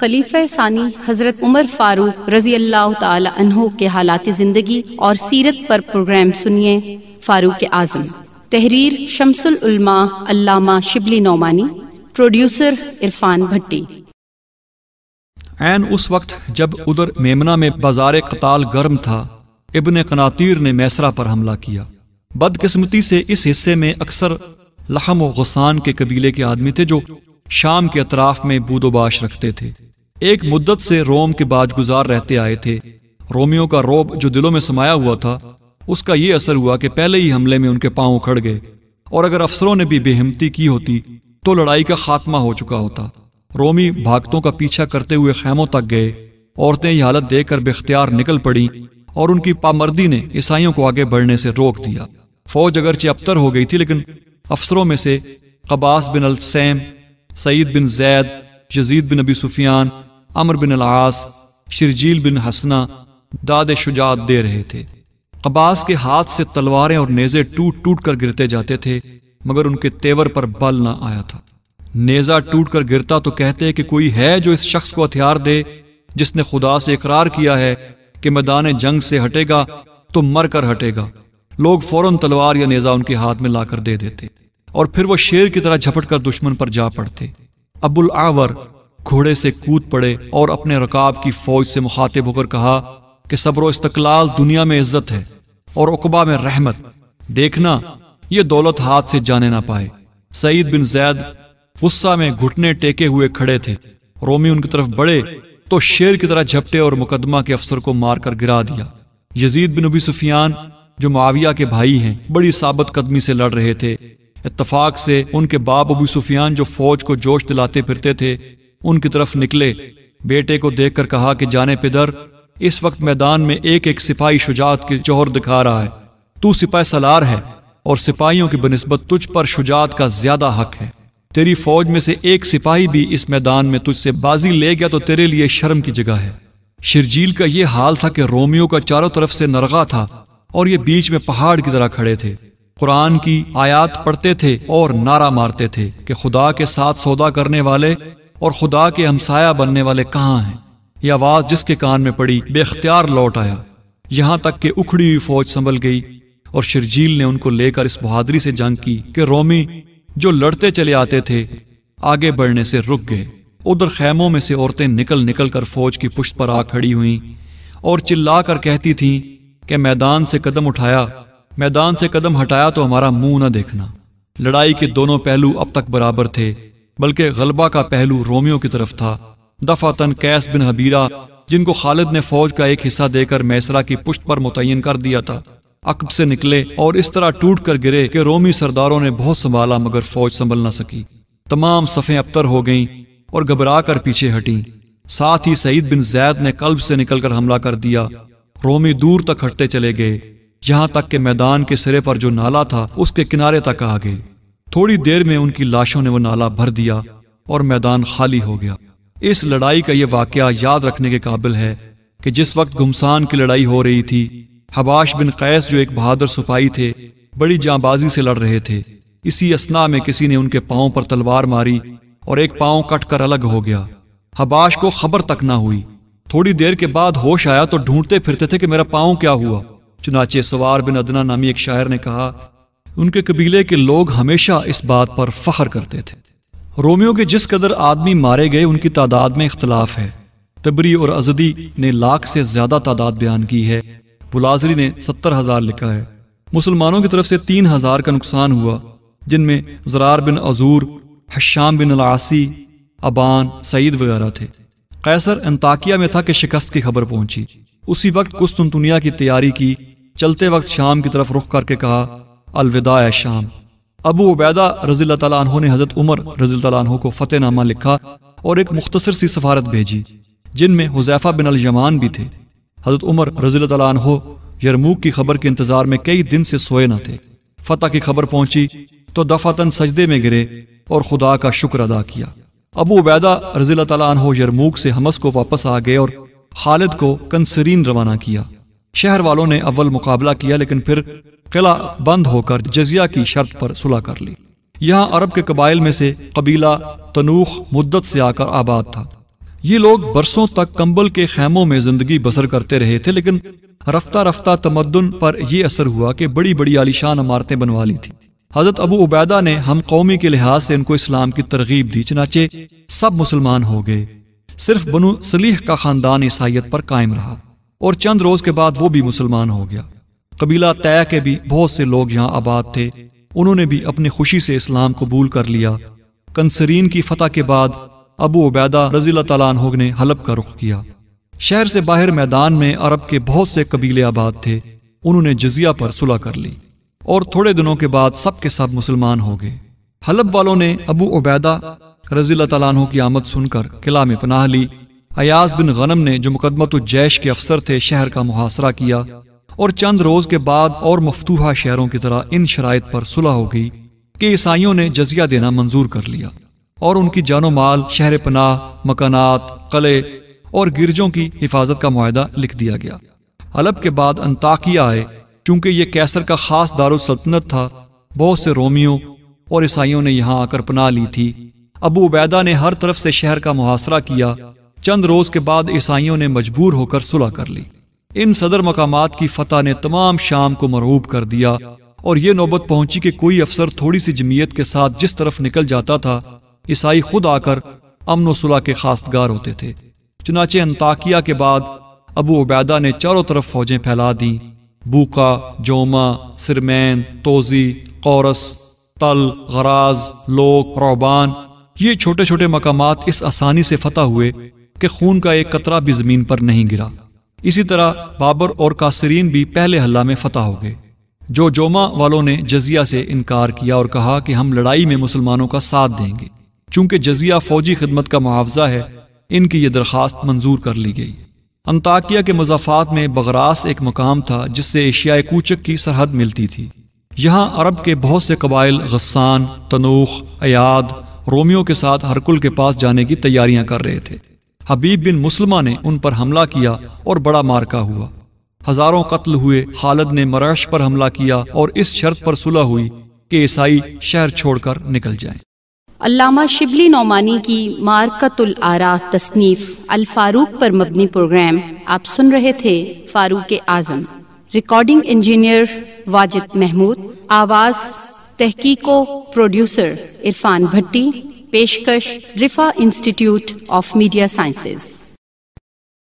खलीफा सानी हजरत उमर फारूक रजी अल्लाह के हालात ज़िंदगी और सीरत पर प्रोग्राम सुनिए फारूक आज़म तहरीर शमसुल उलमा अल्लामा शिबली नौमानी प्रोड्यूसर इरफान भट्टी एन उस वक्त जब उधर मेमना में बाजार कताल गर्म था इबन कनातीर ने मैसरा पर हमला किया बदकिस्मती से इस हिस्से में अक्सर लहम व गसान के कबीले के आदमी थे जो शाम के अतराफ में बूदोबाश रखते थे एक मुद्दत से रोम के बाज गुजार रहते आए थे रोमियों का रोब जो दिलों में समाया हुआ था उसका ये असर हुआ कि पहले ही हमले में उनके पांव उखड़ गए और अगर अफसरों ने भी बेहमती की होती तो लड़ाई का खात्मा हो चुका होता रोमी भागतों का पीछा करते हुए खैमों तक गए औरतें यह हालत देखकर बेख्तियार निकल पड़ी और उनकी पामर्दी ने ईसाइयों को आगे बढ़ने से रोक दिया फौज अगरचे अबतर हो गई थी लेकिन अफसरों में से कबास बिन अलसैम Saeed bin Zaid Yazid bin Abi Sufyan Amr bin al As Shurahbil bin Hasana दाद शुजात दे रहे थे कबास के हाथ से तलवारें और नेज़े टूट टूट कर गिरते जाते थे मगर उनके तेवर पर बल ना आया था नेज़ा टूट कर गिरता तो कहते कि कोई है जो इस शख्स को हथियार दे जिसने खुदा से इकरार किया है कि मैदान जंग से हटेगा तो मर कर हटेगा लोग फौरन तलवार या नेज़ा उनके हाथ में लाकर दे देते और फिर वो शेर की तरह झपट कर दुश्मन पर जा पड़ते अबुल आवर घोड़े से कूद पड़े और अपने रकाब की फौज से मुखातिब होकर कहा कि सब्र इस्तकलाल दुनिया में इज्जत है और उकबा में रहमत देखना यह दौलत हाथ से जाने ना पाए सईद बिन जैद गुस्सा में घुटने टेके हुए खड़े थे रोमी उनकी तरफ बढ़े तो शेर की तरह झपटे और मुकदमा के अफसर को मारकर गिरा दिया यजीद बिन अबी सुफियान जो माविया के भाई हैं बड़ी साबत कदमी से लड़ रहे थे इतफाक से उनके बाप अबी सुफियान जो फौज को जोश दिलाते फिरते थे उनकी तरफ निकले बेटे को देखकर कहा कि जाने पिदर इस वक्त मैदान में एक एक सिपाही शुजात के जोहर दिखा रहा है तू सिपाही सलार है और सिपाहियों की बनस्बत तुझ पर शुजात का ज्यादा हक है तेरी फौज में से एक सिपाही भी इस मैदान में तुझसे बाजी ले गया तो तेरे लिए शर्म की जगह है शिरजील का यह हाल था कि रोमियो का चारों तरफ से नरगा था और ये बीच में पहाड़ की तरह खड़े थे कुरान की आयात पढ़ते थे और नारा मारते थे कि खुदा के साथ सौदा करने वाले और खुदा के हमसाया बनने वाले कहाँ हैं यह आवाज जिसके कान में पड़ी बेख्तियार लौट आया यहां तक कि उखड़ी हुई फौज संभल गई और शर्जील ने उनको लेकर इस बहादरी से जंग की कि रोमी जो लड़ते चले आते थे आगे बढ़ने से रुक गए उधर खैमों में से औरतें निकल निकल कर फौज की पुष्ट पर आ खड़ी हुई और चिल्ला कर कहती थीं कि मैदान से कदम उठाया मैदान से कदम हटाया तो हमारा मुंह न देखना लड़ाई के दोनों पहलू अब तक बराबर थे बल्कि गलबा का पहलू रोमियो की तरफ था दफातन कैस बिन हबीरा जिनको खालिद ने फौज का एक हिस्सा देकर मैसरा की पुष्ट पर मुतयन कर दिया था अकब से निकले और इस तरह टूट कर गिरे कि रोमी सरदारों ने बहुत संभाला मगर फौज संभल ना सकी तमाम सफ़ें अबतर हो गईं और घबरा कर पीछे हटी साथ ही सईद बिन जैद ने कल्ब से निकलकर हमला कर दिया रोमी दूर तक हटते चले गए यहाँ तक के मैदान के सिरे पर जो नाला था उसके किनारे तक आ गए थोड़ी देर में उनकी लाशों ने वो नाला भर दिया और मैदान खाली हो गया इस लड़ाई का यह वाक्य याद रखने के काबिल है कि जिस वक्त गुमसान की लड़ाई हो रही थी हबाश बिन कैस जो एक बहादुर सिपाही थे बड़ी जाबाजी से लड़ रहे थे इसी असना में किसी ने उनके पाँव पर तलवार मारी और एक पाँव कट कर अलग हो गया हबाश को खबर तक ना हुई थोड़ी देर के बाद होश आया तो ढूंढते फिरते थे कि मेरा पाँव क्या हुआ चुनाचे सवार बिन अदना नामी एक शायर ने कहा उनके कबीले के लोग हमेशा इस बात पर फख्र करते थे रोमियो के जिस कदर आदमी मारे गए उनकी तादाद में इख्तलाफ है तबरी और अजदी ने लाख से ज्यादा तादाद बयान की है बुलाजरी ने सत्तर हजार लिखा है मुसलमानों की तरफ से तीन हजार का नुकसान हुआ जिनमें जरार बिन अजूर हश्याम बिन अलासी अबान सईद वगैरह थे कैसर अंताकिया में था कि शिकस्त की खबर पहुंची उसी वक्त कुस्तुनतुनिया की तैयारी की चलते वक्त शाम की तरफ रुख करके कहा अलविदा शाम अबू उबैदा रजील तु ने हज़रत उमर रजील तु को फ़तेहनामा लिखा और एक मुख्तर सी सफारत भेजी जिनमें हुजैफ़ा बिन अलजमान भी थे हज़रत उमर रजी तु यरमूक की खबर के इंतज़ार में कई दिन से सोए न थे फतह की खबर पहुंची तो दफातन सजदे में गिरे और खुदा का शुक्र अदा किया अबू उबैदा रजील तु यरमूक से हमस को वापस आ गए और खालिद को कंसरीन रवाना किया शहर वालों ने अव्वल मुकाबला किया लेकिन फिर किला बंद होकर जजिया की शर्त पर सुलह कर ली यहाँ अरब के कबाइल में से कबीला तनूख मुद्दत से आकर आबाद था ये लोग बरसों तक कंबल के खैमों में जिंदगी बसर करते रहे थे लेकिन रफ्ता रफ्ता तमदन पर यह असर हुआ कि बड़ी बड़ी आलिशान इमारतें बनवा ली थी हजरत अबू उबैदा ने हम कौमी के लिहाज से इनको इस्लाम की तरगीब दी चनाचे सब मुसलमान हो गए सिर्फ बनु सलीह का खानदान ईसाइत पर कायम रहा और चंद रोज के बाद वो भी मुसलमान हो गया कबीला तय के भी बहुत से लोग यहाँ आबाद थे उन्होंने भी अपनी खुशी से इस्लाम कबूल कर लिया कंसरीन की फतह के बाद अबू उबैदा रजी तह ने हलब का रुख किया शहर से बाहर मैदान में अरब के बहुत से कबीले आबाद थे उन्होंने जजिया पर सुलह कर ली और थोड़े दिनों के बाद सब के सब मुसलमान हो गए हलब वालों ने अबू उबैदा रज़ील तु की आमद सुनकर किला में पनाह ली अयास बिन गनम ने जो मुकदमत जैश के अफसर थे शहर का मुहासरा किया और चंद रोज के बाद और मफतूहा शहरों की तरह इन शराइत पर सुलह हो गई कि ईसाइयों ने जजिया देना मंजूर कर लिया और उनकी जानो माल शहर पनाह मकानात कले और गिरजों की हिफाजत का माहदा लिख दिया गया हलब के बाद अंताकिया आए चूंकि ये कैसर का खास दारुसल्तनत था बहुत से रोमियों और ईसाइयों ने यहाँ आकर पनाह ली थी अबू उबैदा ने हर तरफ से शहर का मुहासरा किया चंद रोज के बाद ईसाइयों ने मजबूर होकर सुलह कर ली इन सदर मकाम की फतह ने तमाम शाम को मरूब कर दिया और ये नौबत पहुंची कि कोई अफसर थोड़ी सी जमीयत के साथ जिस तरफ निकल जाता था ईसाई खुद आकर अमन सुलह के खासगार होते थे चुनाचे अंताकिया के बाद अबू उबैदा ने चारों तरफ फौजें फैला दी बूका जोमा सिरमैन तोजी कौरस तल गराज लोक रोबान ये छोटे छोटे मकामात इस आसानी से फतह हुए कि खून का एक कतरा भी जमीन पर नहीं गिरा इसी तरह बाबर और कासरीन भी पहले हल्ला में फतह हो गए जो जोमा वालों ने जजिया से इनकार किया और कहा कि हम लड़ाई में मुसलमानों का साथ देंगे चूंकि जजिया फौजी खिदमत का मुआवजा है इनकी ये दरख्वास्त मंजूर कर ली गई अंताकिया के मुजाफात में बगरास एक मकाम था जिससे एशियाई कूचक की सरहद मिलती थी यहाँ अरब के बहुत से कबाइल गस्सान तनूख अयाद रोमियो के साथ हरकुल के पास जाने की तैयारियां कर रहे थे हबीब बिन मुसलमा ने उन पर हमला किया और बड़ा मारका हुआ हजारों कत्ल हुए हालद ने मराश पर हमला किया और इस शर्त पर सुलह हुई कि ईसाई शहर छोड़कर निकल जाएं। अल्लामा शिबली नौमानी की मारकतुल आरा तसनीफ अल फारूक पर मबनी प्रोग्राम आप सुन रहे थे फारूक आजम रिकॉर्डिंग इंजीनियर वाजिद महमूद आवाज तहकीको प्रोड्यूसर इरफान भट्टी पेशकश Riphah institute of media sciences